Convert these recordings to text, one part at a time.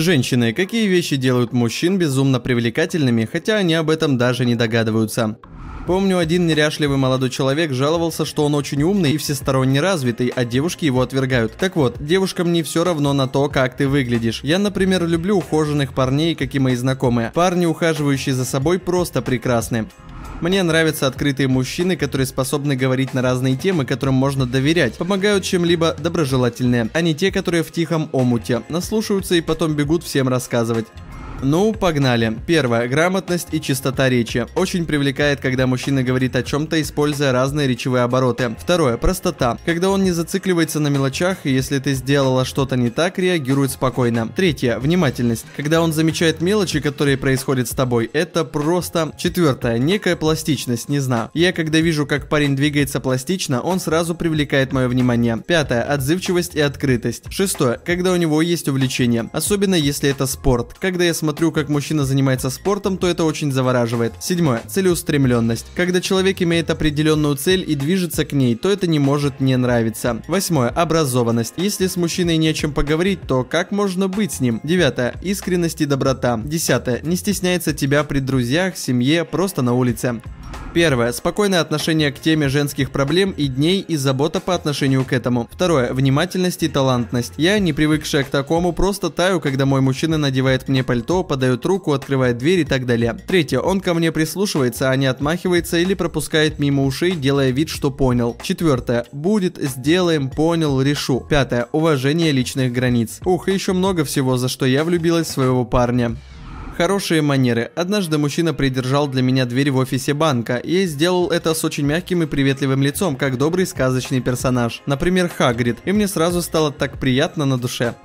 Женщины, какие вещи делают мужчин безумно привлекательными, хотя они об этом даже не догадываются. Помню, один неряшливый молодой человек жаловался, что он очень умный и всесторонне развитый, а девушки его отвергают. Так вот, девушкам не все равно на то, как ты выглядишь. Я, например, люблю ухоженных парней, как и мои знакомые. Парни, ухаживающие за собой, просто прекрасны. Мне нравятся открытые мужчины, которые способны говорить на разные темы, которым можно доверять, помогают чем-либо доброжелательные, а не те, которые в тихом омуте, наслушаются и потом бегут всем рассказывать. Ну, погнали. Первое. Грамотность и чистота речи. Очень привлекает, когда мужчина говорит о чем-то, используя разные речевые обороты. Второе. Простота. Когда он не зацикливается на мелочах, и если ты сделала что-то не так, реагирует спокойно. Третье. Внимательность. Когда он замечает мелочи, которые происходят с тобой, это просто... Четвертое. Некая пластичность, не знаю. Я когда вижу, как парень двигается пластично, он сразу привлекает мое внимание. Пятое. Отзывчивость и открытость. Шестое. Когда у него есть увлечение. Особенно если это спорт. Когда я смотрю смотрю, как мужчина занимается спортом, то это очень завораживает. Седьмое. Целеустремленность. Когда человек имеет определенную цель и движется к ней, то это не может не нравиться. Восьмое. Образованность. Если с мужчиной не о чем поговорить, то как можно быть с ним? Девятое. Искренность и доброта. Десятое. Не стесняется тебя при друзьях, семье, просто на улице. Первое. Спокойное отношение к теме женских проблем и дней и забота по отношению к этому. Второе. Внимательность и талантность. Я, не привыкшая к такому, просто таю, когда мой мужчина надевает мне пальто, подает руку, открывает дверь и так далее. Третье. Он ко мне прислушивается, а не отмахивается или пропускает мимо ушей, делая вид, что понял. Четвертое. Будет, сделаем, понял, решу. Пятое. Уважение личных границ. Ух, еще много всего, за что я влюбилась в своего парня. Хорошие манеры. Однажды мужчина придержал для меня дверь в офисе банка и сделал это с очень мягким и приветливым лицом, как добрый сказочный персонаж. Например, Хагрид. И мне сразу стало так приятно на душе.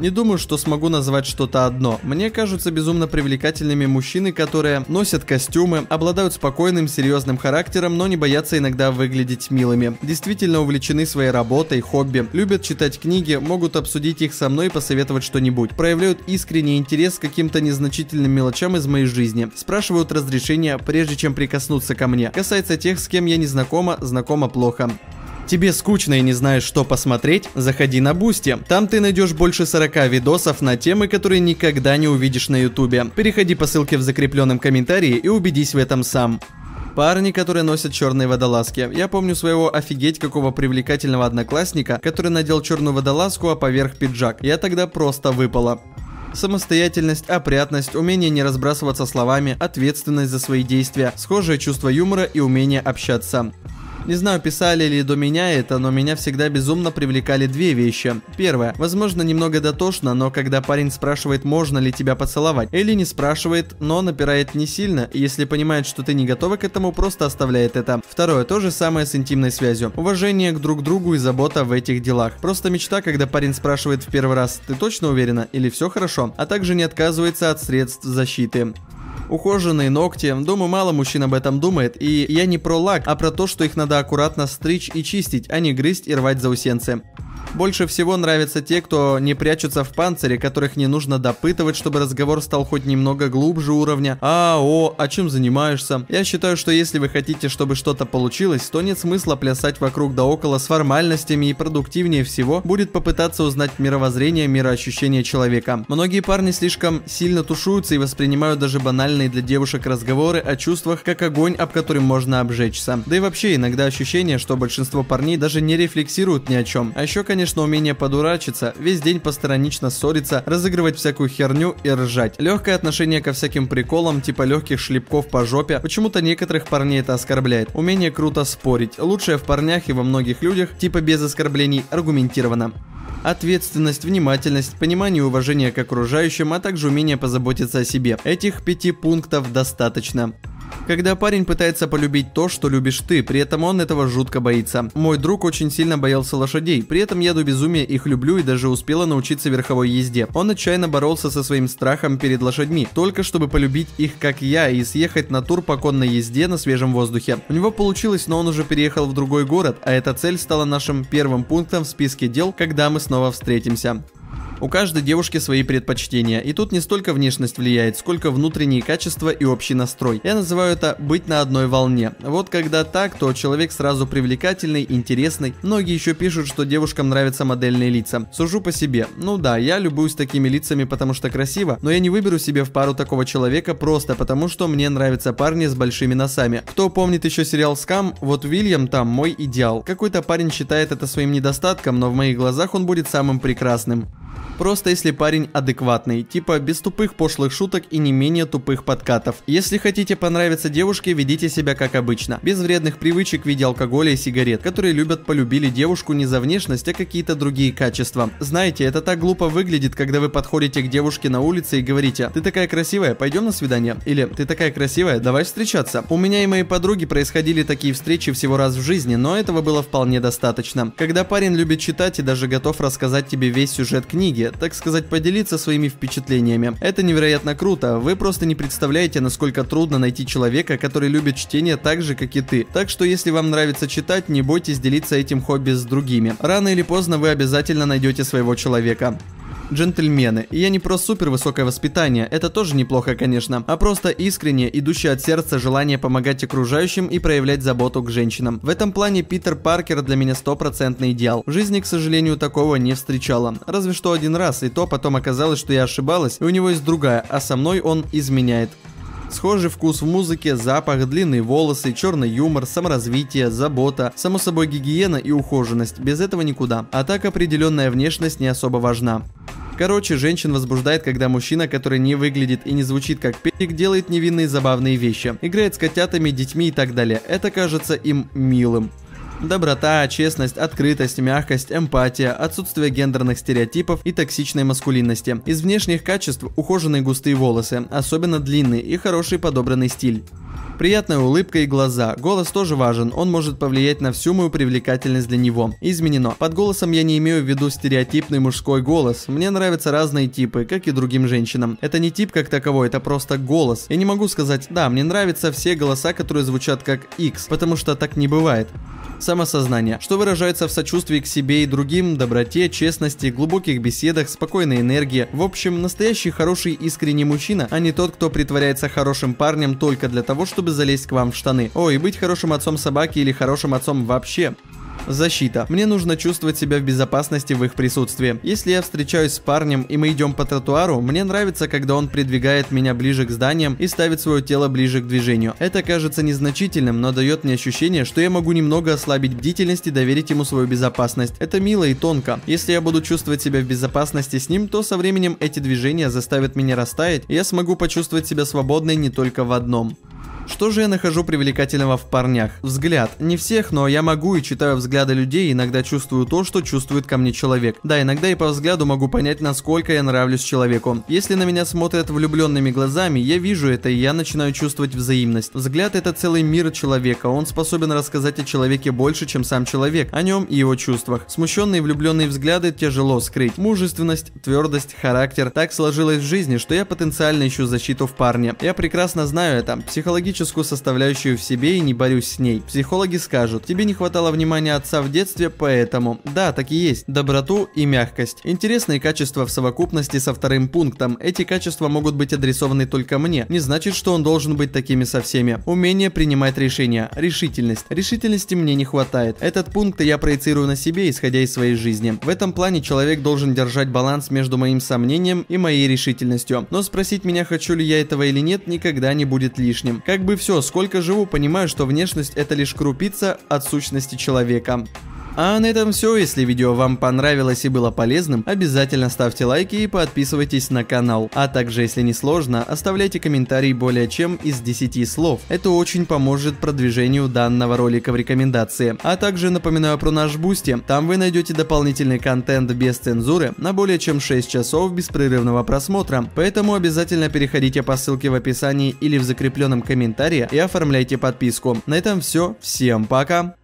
Не думаю, что смогу назвать что-то одно. Мне кажутся безумно привлекательными мужчины, которые носят костюмы, обладают спокойным, серьезным характером, но не боятся иногда выглядеть милыми. Действительно увлечены своей работой, хобби, любят читать книги, могут обсудить их со мной и посоветовать что-нибудь. Проявляют искренний интерес к каким-то незначительным мелочам из моей жизни. Спрашивают разрешения, прежде чем прикоснуться ко мне. Касается тех, с кем я не знакома, знакома плохо. Тебе скучно и не знаешь, что посмотреть? Заходи на Бусти. Там ты найдешь больше 40 видосов на темы, которые никогда не увидишь на Ютубе. Переходи по ссылке в закрепленном комментарии и убедись в этом сам. Парни, которые носят черные водолазки. Я помню своего офигеть какого привлекательного одноклассника, который надел черную водолазку, а поверх пиджак. Я тогда просто выпала. Самостоятельность, опрятность, умение не разбрасываться словами, ответственность за свои действия, схожее чувство юмора и умение общаться. Не знаю, писали ли до меня это, но меня всегда безумно привлекали две вещи. Первое. Возможно, немного дотошно, но когда парень спрашивает, можно ли тебя поцеловать, или не спрашивает, но напирает не сильно, и если понимает, что ты не готова к этому, просто оставляет это. Второе. То же самое с интимной связью. Уважение к друг другу и забота в этих делах. Просто мечта, когда парень спрашивает в первый раз, ты точно уверена или все хорошо, а также не отказывается от средств защиты ухоженные ногти. Думаю, мало мужчин об этом думает. И я не про лак, а про то, что их надо аккуратно стричь и чистить, а не грызть и рвать заусенцы. Больше всего нравятся те, кто не прячутся в панцире, которых не нужно допытывать, чтобы разговор стал хоть немного глубже уровня. А, о, о а чем занимаешься? Я считаю, что если вы хотите, чтобы что-то получилось, то нет смысла плясать вокруг да около с формальностями и продуктивнее всего будет попытаться узнать мировоззрение, мироощущение человека. Многие парни слишком сильно тушуются и воспринимают даже банальные для девушек разговоры о чувствах как огонь, об котором можно обжечься. Да и вообще иногда ощущение, что большинство парней даже не рефлексируют ни о чем. А еще, конечно, конечно, умение подурачиться, весь день посторонично ссориться, разыгрывать всякую херню и ржать. Легкое отношение ко всяким приколам, типа легких шлепков по жопе, почему-то некоторых парней это оскорбляет. Умение круто спорить, лучшее в парнях и во многих людях, типа без оскорблений, аргументированно ответственность, внимательность, понимание и уважение к окружающим, а также умение позаботиться о себе. Этих пяти пунктов достаточно. Когда парень пытается полюбить то, что любишь ты, при этом он этого жутко боится. Мой друг очень сильно боялся лошадей, при этом я до безумия их люблю и даже успела научиться верховой езде. Он отчаянно боролся со своим страхом перед лошадьми, только чтобы полюбить их как я и съехать на тур по конной езде на свежем воздухе. У него получилось, но он уже переехал в другой город, а эта цель стала нашим первым пунктом в списке дел, когда мы снова встретимся. У каждой девушки свои предпочтения, и тут не столько внешность влияет, сколько внутренние качества и общий настрой. Я называю это «быть на одной волне». Вот когда так, то человек сразу привлекательный, интересный. Многие еще пишут, что девушкам нравятся модельные лица. Сужу по себе. Ну да, я любуюсь такими лицами, потому что красиво, но я не выберу себе в пару такого человека просто потому, что мне нравятся парни с большими носами. Кто помнит еще сериал «Скам», вот Вильям там мой идеал. Какой-то парень считает это своим недостатком, но в моих глазах он будет самым прекрасным. Просто если парень адекватный, типа без тупых пошлых шуток и не менее тупых подкатов. Если хотите понравиться девушке, ведите себя как обычно, без вредных привычек в виде алкоголя и сигарет, которые любят полюбили девушку не за внешность, а какие-то другие качества. Знаете, это так глупо выглядит, когда вы подходите к девушке на улице и говорите «Ты такая красивая, пойдем на свидание» или «Ты такая красивая, давай встречаться». У меня и моей подруги происходили такие встречи всего раз в жизни, но этого было вполне достаточно. Когда парень любит читать и даже готов рассказать тебе весь сюжет книги, книги, так сказать, поделиться своими впечатлениями. Это невероятно круто, вы просто не представляете, насколько трудно найти человека, который любит чтение так же, как и ты. Так что если вам нравится читать, не бойтесь делиться этим хобби с другими. Рано или поздно вы обязательно найдете своего человека джентльмены. И я не про супер высокое воспитание, это тоже неплохо, конечно, а просто искреннее, идущее от сердца желание помогать окружающим и проявлять заботу к женщинам. В этом плане Питер Паркер для меня стопроцентный идеал. В жизни, к сожалению, такого не встречала. Разве что один раз, и то потом оказалось, что я ошибалась, и у него есть другая, а со мной он изменяет. Схожий вкус в музыке, запах, длинные волосы, черный юмор, саморазвитие, забота, само собой гигиена и ухоженность, без этого никуда. А так определенная внешность не особо важна. Короче, женщин возбуждает, когда мужчина, который не выглядит и не звучит как педик, делает невинные забавные вещи. Играет с котятами, детьми и так далее. Это кажется им милым. Доброта, честность, открытость, мягкость, эмпатия, отсутствие гендерных стереотипов и токсичной маскулинности. Из внешних качеств ухоженные густые волосы, особенно длинные и хороший подобранный стиль. Приятная улыбка и глаза. Голос тоже важен, он может повлиять на всю мою привлекательность для него. Изменено. Под голосом я не имею в виду стереотипный мужской голос. Мне нравятся разные типы, как и другим женщинам. Это не тип как таковой, это просто голос. Я не могу сказать, да, мне нравятся все голоса, которые звучат как X, потому что так не бывает. Самосознание, что выражается в сочувствии к себе и другим, доброте, честности, глубоких беседах, спокойной энергии. В общем, настоящий хороший искренний мужчина, а не тот, кто притворяется хорошим парнем только для того, чтобы залезть к вам в штаны. О, и быть хорошим отцом собаки или хорошим отцом вообще. Защита. Мне нужно чувствовать себя в безопасности в их присутствии. Если я встречаюсь с парнем и мы идем по тротуару, мне нравится, когда он придвигает меня ближе к зданиям и ставит свое тело ближе к движению. Это кажется незначительным, но дает мне ощущение, что я могу немного ослабить бдительность и доверить ему свою безопасность. Это мило и тонко. Если я буду чувствовать себя в безопасности с ним, то со временем эти движения заставят меня растаять, и я смогу почувствовать себя свободной не только в одном. Что же я нахожу привлекательного в парнях? Взгляд. Не всех, но я могу и читаю взгляды людей, иногда чувствую то, что чувствует ко мне человек. Да, иногда и по взгляду могу понять, насколько я нравлюсь человеку. Если на меня смотрят влюбленными глазами, я вижу это, и я начинаю чувствовать взаимность. Взгляд это целый мир человека, он способен рассказать о человеке больше, чем сам человек, о нем и его чувствах. Смущенные влюбленные взгляды тяжело скрыть. Мужественность, твердость, характер. Так сложилось в жизни, что я потенциально ищу защиту в парне. Я прекрасно знаю это. Психологически психологическую составляющую в себе и не борюсь с ней. Психологи скажут, тебе не хватало внимания отца в детстве, поэтому. Да, так и есть. Доброту и мягкость. Интересные качества в совокупности со вторым пунктом. Эти качества могут быть адресованы только мне. Не значит, что он должен быть такими со всеми. Умение принимать решения. Решительность. Решительности мне не хватает. Этот пункт я проецирую на себе, исходя из своей жизни. В этом плане человек должен держать баланс между моим сомнением и моей решительностью. Но спросить меня, хочу ли я этого или нет, никогда не будет лишним. Как как бы все, сколько живу, понимаю, что внешность это лишь крупица от сущности человека. А на этом все, если видео вам понравилось и было полезным, обязательно ставьте лайки и подписывайтесь на канал. А также, если не сложно, оставляйте комментарий более чем из 10 слов. Это очень поможет продвижению данного ролика в рекомендации. А также напоминаю про наш Бусти. Там вы найдете дополнительный контент без цензуры на более чем 6 часов беспрерывного просмотра. Поэтому обязательно переходите по ссылке в описании или в закрепленном комментарии и оформляйте подписку. На этом все. Всем пока!